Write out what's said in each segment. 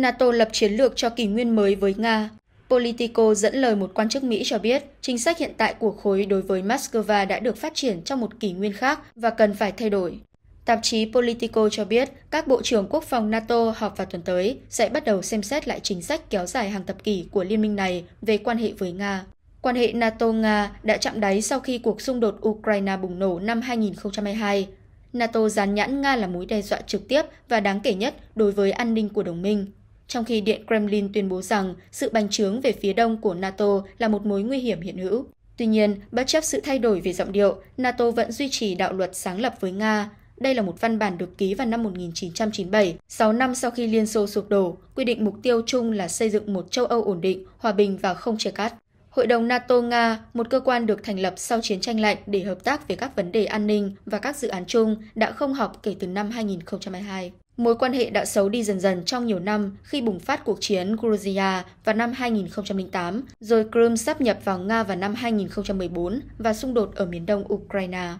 NATO lập chiến lược cho kỷ nguyên mới với Nga. Politico dẫn lời một quan chức Mỹ cho biết, chính sách hiện tại của khối đối với Moscow đã được phát triển trong một kỷ nguyên khác và cần phải thay đổi. Tạp chí Politico cho biết, các bộ trưởng quốc phòng NATO họp vào tuần tới sẽ bắt đầu xem xét lại chính sách kéo dài hàng thập kỷ của liên minh này về quan hệ với Nga. Quan hệ NATO-Nga đã chạm đáy sau khi cuộc xung đột Ukraine bùng nổ năm 2022. NATO dán nhãn Nga là mối đe dọa trực tiếp và đáng kể nhất đối với an ninh của đồng minh trong khi Điện Kremlin tuyên bố rằng sự bành trướng về phía đông của NATO là một mối nguy hiểm hiện hữu. Tuy nhiên, bất chấp sự thay đổi về giọng điệu, NATO vẫn duy trì đạo luật sáng lập với Nga. Đây là một văn bản được ký vào năm 1997, 6 năm sau khi Liên Xô sụp đổ, quy định mục tiêu chung là xây dựng một châu Âu ổn định, hòa bình và không chia cắt. Hội đồng NATO-Nga, một cơ quan được thành lập sau chiến tranh lạnh để hợp tác về các vấn đề an ninh và các dự án chung, đã không họp kể từ năm 2022. Mối quan hệ đã xấu đi dần dần trong nhiều năm khi bùng phát cuộc chiến Georgia vào năm 2008, rồi Crimea sắp nhập vào Nga vào năm 2014 và xung đột ở miền đông Ukraine.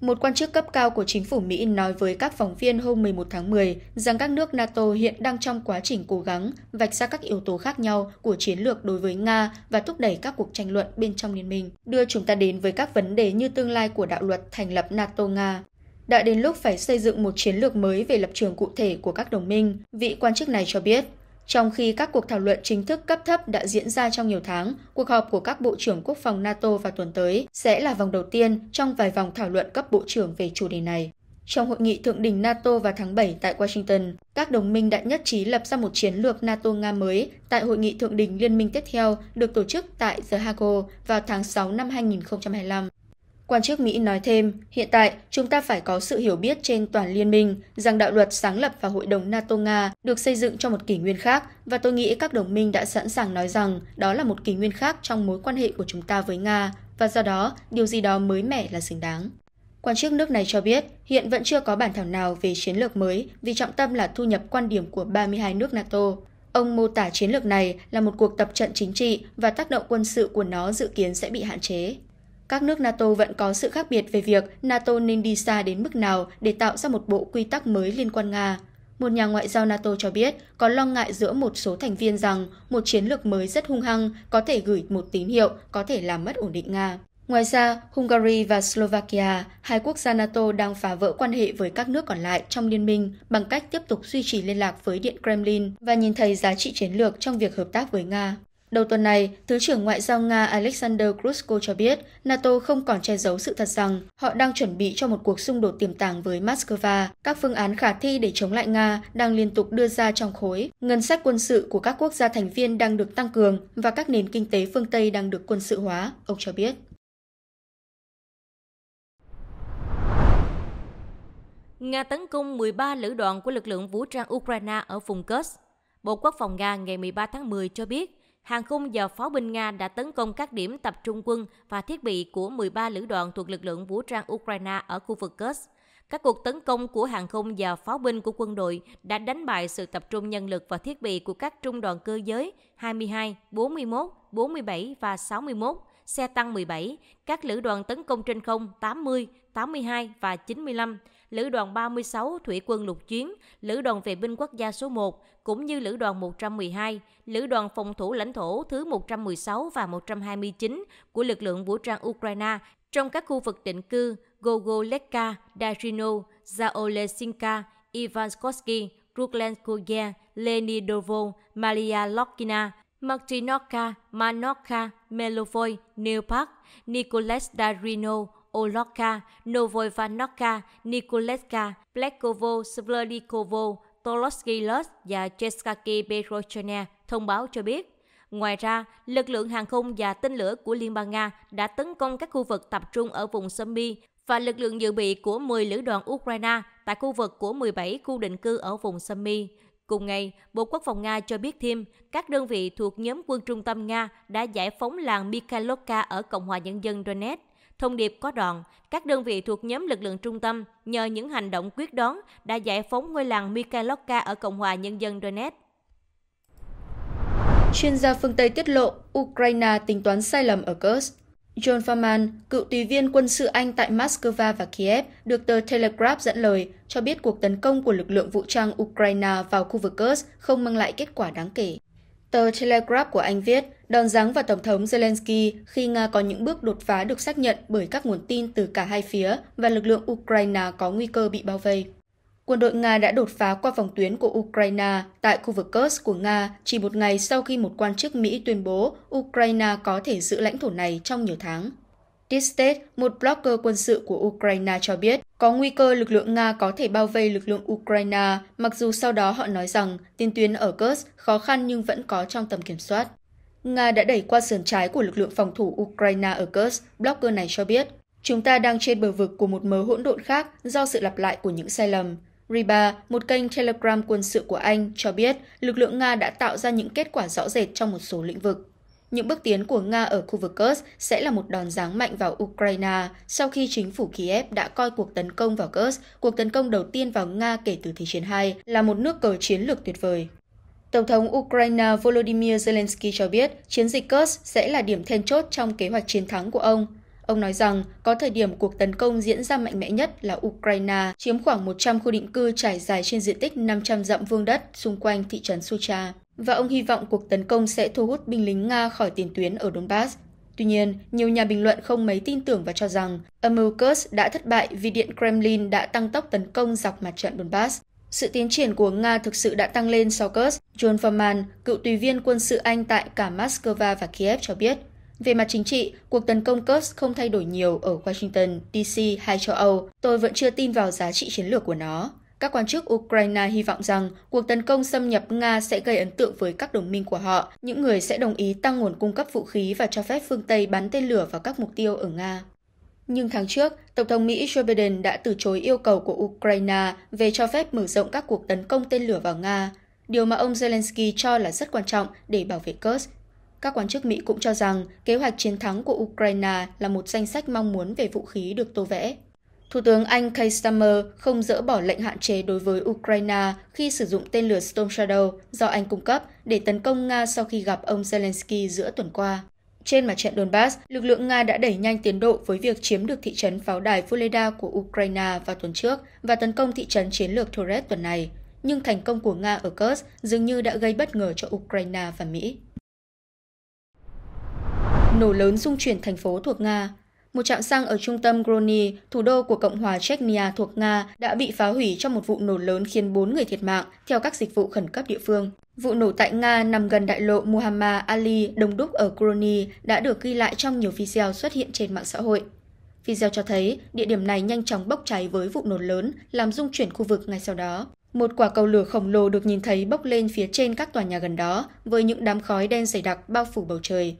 Một quan chức cấp cao của chính phủ Mỹ nói với các phóng viên hôm 11 tháng 10 rằng các nước NATO hiện đang trong quá trình cố gắng vạch ra các yếu tố khác nhau của chiến lược đối với Nga và thúc đẩy các cuộc tranh luận bên trong liên minh, đưa chúng ta đến với các vấn đề như tương lai của đạo luật thành lập NATO-Nga đã đến lúc phải xây dựng một chiến lược mới về lập trường cụ thể của các đồng minh, vị quan chức này cho biết. Trong khi các cuộc thảo luận chính thức cấp thấp đã diễn ra trong nhiều tháng, cuộc họp của các bộ trưởng quốc phòng NATO vào tuần tới sẽ là vòng đầu tiên trong vài vòng thảo luận cấp bộ trưởng về chủ đề này. Trong hội nghị thượng đỉnh NATO vào tháng 7 tại Washington, các đồng minh đã nhất trí lập ra một chiến lược NATO-Nga mới tại hội nghị thượng đỉnh liên minh tiếp theo được tổ chức tại The Hague vào tháng 6 năm 2025. Quan chức Mỹ nói thêm, hiện tại chúng ta phải có sự hiểu biết trên toàn liên minh rằng đạo luật sáng lập và hội đồng NATO-Nga được xây dựng cho một kỷ nguyên khác và tôi nghĩ các đồng minh đã sẵn sàng nói rằng đó là một kỷ nguyên khác trong mối quan hệ của chúng ta với Nga và do đó điều gì đó mới mẻ là xứng đáng. Quan chức nước này cho biết hiện vẫn chưa có bản thảo nào về chiến lược mới vì trọng tâm là thu nhập quan điểm của 32 nước NATO. Ông mô tả chiến lược này là một cuộc tập trận chính trị và tác động quân sự của nó dự kiến sẽ bị hạn chế. Các nước NATO vẫn có sự khác biệt về việc NATO nên đi xa đến mức nào để tạo ra một bộ quy tắc mới liên quan Nga. Một nhà ngoại giao NATO cho biết có lo ngại giữa một số thành viên rằng một chiến lược mới rất hung hăng có thể gửi một tín hiệu có thể làm mất ổn định Nga. Ngoài ra, Hungary và Slovakia, hai quốc gia NATO đang phá vỡ quan hệ với các nước còn lại trong liên minh bằng cách tiếp tục duy trì liên lạc với Điện Kremlin và nhìn thấy giá trị chiến lược trong việc hợp tác với Nga. Đầu tuần này, Thứ trưởng Ngoại giao Nga Alexander Grushko cho biết NATO không còn che giấu sự thật rằng họ đang chuẩn bị cho một cuộc xung đột tiềm tàng với Moscow. Các phương án khả thi để chống lại Nga đang liên tục đưa ra trong khối. Ngân sách quân sự của các quốc gia thành viên đang được tăng cường và các nền kinh tế phương Tây đang được quân sự hóa, ông cho biết. Nga tấn công 13 lữ đoàn của lực lượng vũ trang Ukraine ở vùng Kursk. Bộ Quốc phòng Nga ngày 13 tháng 10 cho biết hàng khung và pháo binh Nga đã tấn công các điểm tập trung quân và thiết bị của 13 lữ đoàn thuộc lực lượng vũ trang Ukraine ở khu vực Kursk. Các cuộc tấn công của hàng không và pháo binh của quân đội đã đánh bại sự tập trung nhân lực và thiết bị của các trung đoàn cơ giới 22, 41, 47 và 61, xe tăng 17, các lữ đoàn tấn công trên không 80, 82 và 95, Lữ đoàn 36 Thủy quân lục chiến, Lữ đoàn vệ binh quốc gia số 1 cũng như Lữ đoàn 112, Lữ đoàn phòng thủ lãnh thổ thứ 116 và 129 của lực lượng vũ trang Ukraine trong các khu vực định cư Gogoleka, Darino, Zaolesinka, Ivanskoski, Ruklenskoye, Lenidovo, Maria Lokina, Martinovka, Manovka, Melovoy, Neopark, Nicolas Darino, Olokha, Novoivanovka, Nikoletka, Plekovo, Sverdikovo, Toloskilus và Cheskaki Berochenia thông báo cho biết. Ngoài ra, lực lượng hàng không và tên lửa của Liên bang Nga đã tấn công các khu vực tập trung ở vùng Sumy và lực lượng dự bị của 10 lữ đoàn Ukraine tại khu vực của 17 khu định cư ở vùng Sumy. Cùng ngày, Bộ Quốc phòng Nga cho biết thêm, các đơn vị thuộc nhóm quân trung tâm Nga đã giải phóng làng Mikhailovka ở Cộng hòa Nhân dân Donetsk. Thông điệp có đoạn, các đơn vị thuộc nhóm lực lượng trung tâm nhờ những hành động quyết đoán đã giải phóng ngôi làng Mikhailovka ở Cộng hòa Nhân dân Donetsk. Chuyên gia phương Tây tiết lộ Ukraine tính toán sai lầm ở Kursk. John Farman, cựu tùy viên quân sự Anh tại Moscow và Kiev, được tờ Telegraph dẫn lời, cho biết cuộc tấn công của lực lượng vũ trang Ukraine vào khu vực Kursk không mang lại kết quả đáng kể. Tờ Telegraph của Anh viết, đòn giáng vào Tổng thống Zelensky khi Nga có những bước đột phá được xác nhận bởi các nguồn tin từ cả hai phía và lực lượng Ukraine có nguy cơ bị bao vây. Quân đội Nga đã đột phá qua vòng tuyến của Ukraine tại khu vực Kursk của Nga chỉ một ngày sau khi một quan chức Mỹ tuyên bố Ukraine có thể giữ lãnh thổ này trong nhiều tháng. Tistet, một blogger quân sự của Ukraine cho biết, có nguy cơ lực lượng Nga có thể bao vây lực lượng Ukraine, mặc dù sau đó họ nói rằng tiền tuyến ở Kursk khó khăn nhưng vẫn có trong tầm kiểm soát. Nga đã đẩy qua sườn trái của lực lượng phòng thủ Ukraine ở Kursk, blogger này cho biết. Chúng ta đang trên bờ vực của một mớ hỗn độn khác do sự lặp lại của những sai lầm. Riba, một kênh Telegram quân sự của Anh, cho biết lực lượng Nga đã tạo ra những kết quả rõ rệt trong một số lĩnh vực những bước tiến của Nga ở khu vực Kursk sẽ là một đòn giáng mạnh vào Ukraine sau khi chính phủ Kiev đã coi cuộc tấn công vào Kursk, cuộc tấn công đầu tiên vào Nga kể từ Thế chiến II là một nước cờ chiến lược tuyệt vời. Tổng thống Ukraine Volodymyr Zelensky cho biết chiến dịch Kursk sẽ là điểm then chốt trong kế hoạch chiến thắng của ông. Ông nói rằng có thời điểm cuộc tấn công diễn ra mạnh mẽ nhất là Ukraine chiếm khoảng 100 khu định cư trải dài trên diện tích 500 dặm vuông đất xung quanh thị trấn Sucha và ông hy vọng cuộc tấn công sẽ thu hút binh lính Nga khỏi tiền tuyến ở Donbass. Tuy nhiên, nhiều nhà bình luận không mấy tin tưởng và cho rằng âm mưu Kursk đã thất bại vì Điện Kremlin đã tăng tốc tấn công dọc mặt trận Donbass. Sự tiến triển của Nga thực sự đã tăng lên sau Kursk, John Forman, cựu tùy viên quân sự Anh tại cả Moscow và Kiev cho biết. Về mặt chính trị, cuộc tấn công Kursk không thay đổi nhiều ở Washington, dc hay châu Âu. Tôi vẫn chưa tin vào giá trị chiến lược của nó. Các quan chức Ukraine hy vọng rằng cuộc tấn công xâm nhập Nga sẽ gây ấn tượng với các đồng minh của họ, những người sẽ đồng ý tăng nguồn cung cấp vũ khí và cho phép phương Tây bắn tên lửa vào các mục tiêu ở Nga. Nhưng tháng trước, Tổng thống Mỹ Joe Biden đã từ chối yêu cầu của Ukraine về cho phép mở rộng các cuộc tấn công tên lửa vào Nga, điều mà ông Zelensky cho là rất quan trọng để bảo vệ Kursk. Các quan chức Mỹ cũng cho rằng kế hoạch chiến thắng của Ukraine là một danh sách mong muốn về vũ khí được tô vẽ. Thủ tướng Anh Keir Starmer không dỡ bỏ lệnh hạn chế đối với Ukraine khi sử dụng tên lửa Storm Shadow do Anh cung cấp để tấn công Nga sau khi gặp ông Zelensky giữa tuần qua. Trên mặt trận Donbass, lực lượng Nga đã đẩy nhanh tiến độ với việc chiếm được thị trấn pháo đài Voleda của Ukraine vào tuần trước và tấn công thị trấn chiến lược Torres tuần này. Nhưng thành công của Nga ở Kursk dường như đã gây bất ngờ cho Ukraine và Mỹ. Nổ lớn dung chuyển thành phố thuộc Nga, một trạm xăng ở trung tâm Grozny, thủ đô của Cộng hòa Chechnya thuộc Nga, đã bị phá hủy trong một vụ nổ lớn khiến 4 người thiệt mạng, theo các dịch vụ khẩn cấp địa phương. Vụ nổ tại Nga nằm gần đại lộ Muhammad Ali đông đúc ở Grozny đã được ghi lại trong nhiều video xuất hiện trên mạng xã hội. Video cho thấy địa điểm này nhanh chóng bốc cháy với vụ nổ lớn, làm rung chuyển khu vực ngay sau đó. Một quả cầu lửa khổng lồ được nhìn thấy bốc lên phía trên các tòa nhà gần đó, với những đám khói đen dày đặc bao phủ bầu trời.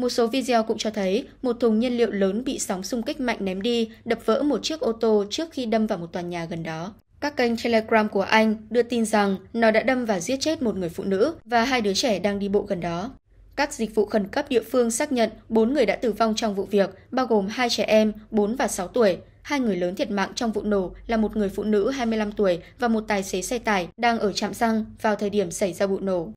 Một số video cũng cho thấy một thùng nhiên liệu lớn bị sóng xung kích mạnh ném đi, đập vỡ một chiếc ô tô trước khi đâm vào một tòa nhà gần đó. Các kênh Telegram của Anh đưa tin rằng nó đã đâm và giết chết một người phụ nữ và hai đứa trẻ đang đi bộ gần đó. Các dịch vụ khẩn cấp địa phương xác nhận 4 người đã tử vong trong vụ việc, bao gồm hai trẻ em 4 và 6 tuổi. Hai người lớn thiệt mạng trong vụ nổ là một người phụ nữ 25 tuổi và một tài xế xe tải đang ở trạm xăng vào thời điểm xảy ra vụ nổ.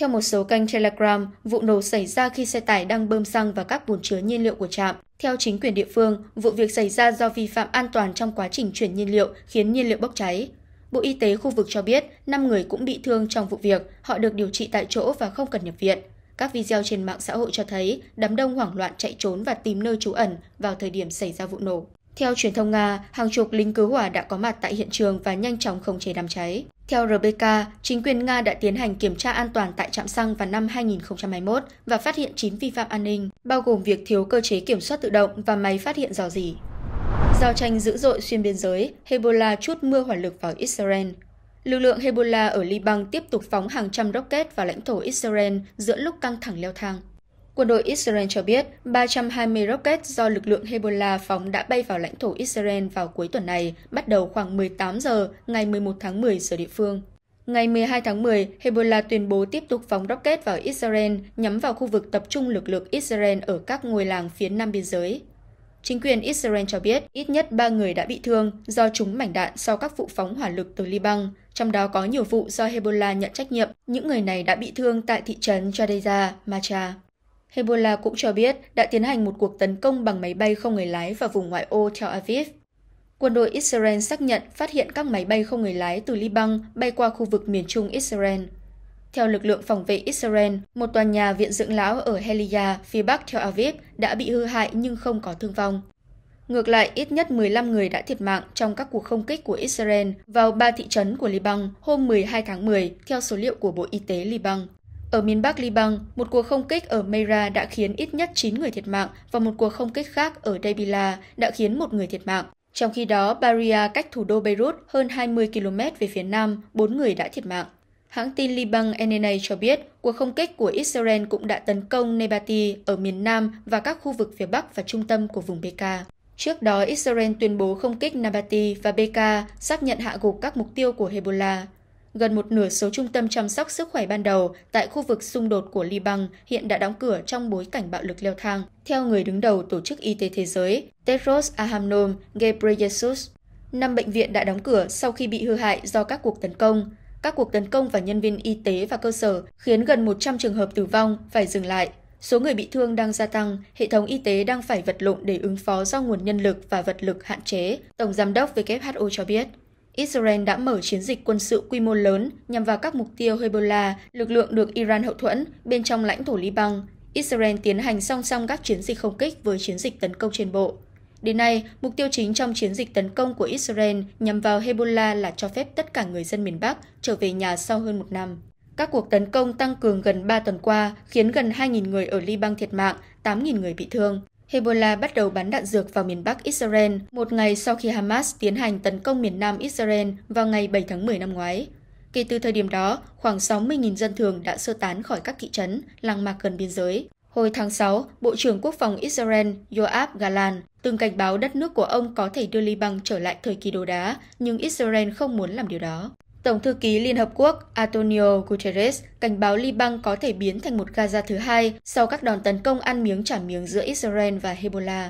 Theo một số kênh Telegram, vụ nổ xảy ra khi xe tải đang bơm xăng vào các bồn chứa nhiên liệu của trạm. Theo chính quyền địa phương, vụ việc xảy ra do vi phạm an toàn trong quá trình chuyển nhiên liệu khiến nhiên liệu bốc cháy. Bộ Y tế khu vực cho biết 5 người cũng bị thương trong vụ việc, họ được điều trị tại chỗ và không cần nhập viện. Các video trên mạng xã hội cho thấy đám đông hoảng loạn chạy trốn và tìm nơi trú ẩn vào thời điểm xảy ra vụ nổ. Theo truyền thông Nga, hàng chục lính cứu hỏa đã có mặt tại hiện trường và nhanh chóng khống chế đám cháy. Theo Rebecca, chính quyền Nga đã tiến hành kiểm tra an toàn tại trạm xăng vào năm 2021 và phát hiện 9 vi phạm an ninh, bao gồm việc thiếu cơ chế kiểm soát tự động và máy phát hiện dò dỉ. Giao tranh dữ dội xuyên biên giới, Hezbollah chút mưa hỏa lực vào Israel. Lực lượng Hezbollah ở Liban tiếp tục phóng hàng trăm rocket vào lãnh thổ Israel giữa lúc căng thẳng leo thang. Quân đội Israel cho biết 320 rocket do lực lượng Hezbollah phóng đã bay vào lãnh thổ Israel vào cuối tuần này, bắt đầu khoảng 18 giờ ngày 11 tháng 10 giờ địa phương. Ngày 12 tháng 10, Hezbollah tuyên bố tiếp tục phóng rocket vào Israel nhắm vào khu vực tập trung lực lượng Israel ở các ngôi làng phía nam biên giới. Chính quyền Israel cho biết ít nhất 3 người đã bị thương do trúng mảnh đạn sau các vụ phóng hỏa lực từ Liban, trong đó có nhiều vụ do Hezbollah nhận trách nhiệm. Những người này đã bị thương tại thị trấn Jadeza, Macha. Hezbollah cũng cho biết đã tiến hành một cuộc tấn công bằng máy bay không người lái vào vùng ngoại ô Tel Aviv. Quân đội Israel xác nhận phát hiện các máy bay không người lái từ Liban bay qua khu vực miền trung Israel. Theo lực lượng phòng vệ Israel, một tòa nhà viện dưỡng lão ở Helia, phía bắc Tel Aviv đã bị hư hại nhưng không có thương vong. Ngược lại, ít nhất 15 người đã thiệt mạng trong các cuộc không kích của Israel vào ba thị trấn của Liban hôm 12 tháng 10, theo số liệu của Bộ Y tế Liban. Ở miền Bắc Liban, một cuộc không kích ở Meira đã khiến ít nhất 9 người thiệt mạng và một cuộc không kích khác ở Dabila đã khiến một người thiệt mạng. Trong khi đó, Baria cách thủ đô Beirut hơn 20 km về phía nam, 4 người đã thiệt mạng. Hãng tin Liban NNA cho biết cuộc không kích của Israel cũng đã tấn công Nebati ở miền nam và các khu vực phía bắc và trung tâm của vùng Beka. Trước đó, Israel tuyên bố không kích Nabati và Beka, xác nhận hạ gục các mục tiêu của Hezbollah. Gần một nửa số trung tâm chăm sóc sức khỏe ban đầu tại khu vực xung đột của Liban hiện đã đóng cửa trong bối cảnh bạo lực leo thang. Theo người đứng đầu Tổ chức Y tế Thế giới, Tedros Adhanom Ghebreyesus, năm bệnh viện đã đóng cửa sau khi bị hư hại do các cuộc tấn công. Các cuộc tấn công vào nhân viên y tế và cơ sở khiến gần 100 trường hợp tử vong phải dừng lại. Số người bị thương đang gia tăng, hệ thống y tế đang phải vật lộn để ứng phó do nguồn nhân lực và vật lực hạn chế, Tổng Giám đốc WHO cho biết. Israel đã mở chiến dịch quân sự quy mô lớn nhằm vào các mục tiêu Hezbollah, lực lượng được Iran hậu thuẫn bên trong lãnh thổ Liban. Israel tiến hành song song các chiến dịch không kích với chiến dịch tấn công trên bộ. Đến nay, mục tiêu chính trong chiến dịch tấn công của Israel nhằm vào Hezbollah là cho phép tất cả người dân miền Bắc trở về nhà sau hơn một năm. Các cuộc tấn công tăng cường gần 3 tuần qua khiến gần 2.000 người ở Liban thiệt mạng, 8.000 người bị thương. Hezbollah bắt đầu bắn đạn dược vào miền Bắc Israel một ngày sau khi Hamas tiến hành tấn công miền Nam Israel vào ngày 7 tháng 10 năm ngoái. Kể từ thời điểm đó, khoảng 60.000 dân thường đã sơ tán khỏi các thị trấn, làng mạc gần biên giới. Hồi tháng 6, Bộ trưởng Quốc phòng Israel Yoav Galan từng cảnh báo đất nước của ông có thể đưa Liban trở lại thời kỳ đồ đá, nhưng Israel không muốn làm điều đó. Tổng thư ký Liên Hợp Quốc Antonio Guterres cảnh báo Liban có thể biến thành một Gaza thứ hai sau các đòn tấn công ăn miếng trả miếng giữa Israel và Hezbollah.